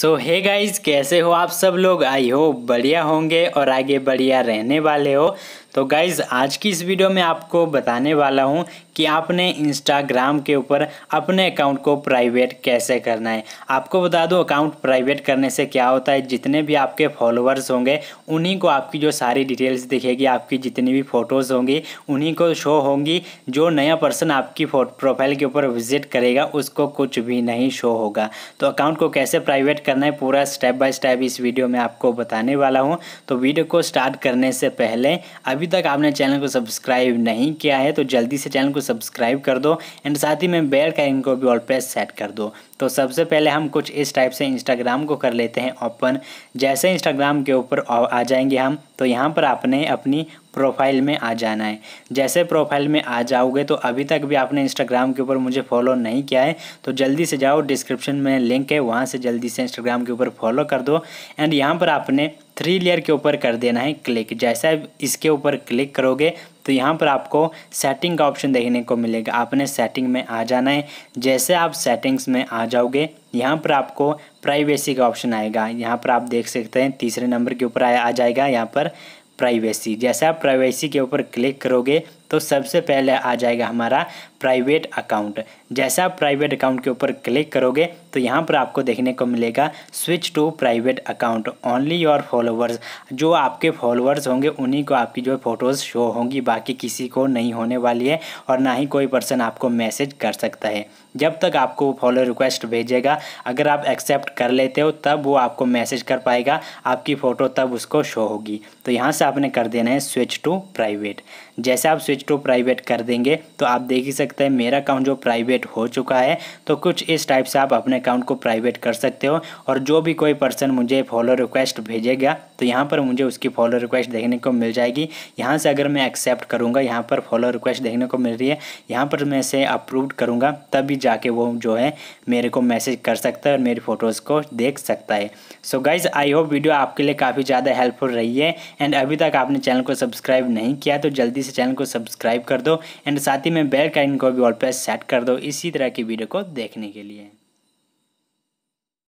सो hey guys कैसे हो आप सब लोग आई हो बढ़िया होंगे और आगे बढ़िया रहने वाले हो तो गाइज़ आज की इस वीडियो में आपको बताने वाला हूँ कि आपने इंस्टाग्राम के ऊपर अपने अकाउंट को प्राइवेट कैसे करना है आपको बता दूँ अकाउंट प्राइवेट करने से क्या होता है जितने भी आपके फॉलोअर्स होंगे उन्हीं को आपकी जो सारी डिटेल्स दिखेगी आपकी जितनी भी फ़ोटोज़ होंगी उन्हीं को शो होंगी जो नया पर्सन आपकी प्रोफाइल के ऊपर विजिट करेगा उसको कुछ भी नहीं शो होगा तो अकाउंट को कैसे प्राइवेट करना है पूरा स्टेप बाय स्टेप इस वीडियो में आपको बताने वाला हूँ तो वीडियो को स्टार्ट करने से पहले अभी अभी तक आपने चैनल को सब्सक्राइब नहीं किया है तो जल्दी से चैनल को सब्सक्राइब कर दो एंड साथ ही में बेल का इनको भी ऑल प्रेस सेट कर दो तो सबसे पहले हम कुछ इस टाइप से इंस्टाग्राम को कर लेते हैं ओपन जैसे इंस्टाग्राम के ऊपर आ जाएंगे हम तो यहाँ पर आपने अपनी प्रोफाइल में आ जाना है जैसे प्रोफाइल में आ जाओगे तो अभी तक भी आपने इंस्टाग्राम के ऊपर मुझे फॉलो नहीं किया है तो जल्दी से जाओ डिस्क्रिप्शन में लिंक है वहाँ से जल्दी से इंस्टाग्राम के ऊपर फॉलो कर दो एंड यहाँ पर आपने थ्री लेयर के ऊपर कर देना है क्लिक जैसा इसके ऊपर क्लिक करोगे तो यहाँ पर आपको सेटिंग का ऑप्शन देखने को मिलेगा आपने सेटिंग में आ जाना है जैसे आप सेटिंग्स में आ जाओगे यहाँ पर आपको प्राइवेसी का ऑप्शन आएगा यहाँ पर आप देख सकते हैं तीसरे नंबर के ऊपर आ जाएगा यहाँ पर प्राइवेसी जैसे आप प्राइवेसी के ऊपर क्लिक करोगे तो सबसे पहले आ जाएगा हमारा प्राइवेट अकाउंट जैसे आप प्राइवेट अकाउंट के ऊपर क्लिक करोगे तो यहाँ पर आपको देखने को मिलेगा switch to private account only your followers जो आपके फॉलोअर्स होंगे उन्हीं को आपकी जो फ़ोटोज़ शो होंगी बाकी किसी को नहीं होने वाली है और ना ही कोई पर्सन आपको मैसेज कर सकता है जब तक आपको वो फॉलो रिक्वेस्ट भेजेगा अगर आप एक्सेप्ट कर लेते हो तब वो आपको मैसेज कर पाएगा आपकी फ़ोटो तब उसको शो होगी तो यहाँ से आपने कर देना है स्विच टू प्राइवेट जैसे आप स्विच मैसेज टू प्राइवेट कर देंगे तो आप देख ही सकते हैं मेरा अकाउंट जो प्राइवेट हो चुका है तो कुछ इस टाइप से आप अपने अकाउंट को प्राइवेट कर सकते हो और जो भी कोई पर्सन मुझे फॉलो रिक्वेस्ट भेजेगा तो यहाँ पर मुझे उसकी फॉलो रिक्वेस्ट देखने को मिल जाएगी यहाँ से अगर मैं एक्सेप्ट करूँगा यहाँ पर फॉलो रिक्वेस्ट देखने को मिल रही है यहाँ पर मैं इसे अप्रूव करूँगा तभी जाके वो जो है मेरे को मैसेज कर सकता है और मेरी फ़ोटोज़ को देख सकता है so guys I hope video आपके लिए काफ़ी ज़्यादा हेल्पफुल रही है एंड अभी तक आपने चैनल को सब्सक्राइब नहीं किया तो जल्दी से चैनल को सब्सक्राइब सब्सक्राइब कर दो एंड साथ ही में बेल का आइकन को भी ऑल पर सेट कर दो इसी तरह की वीडियो को देखने के लिए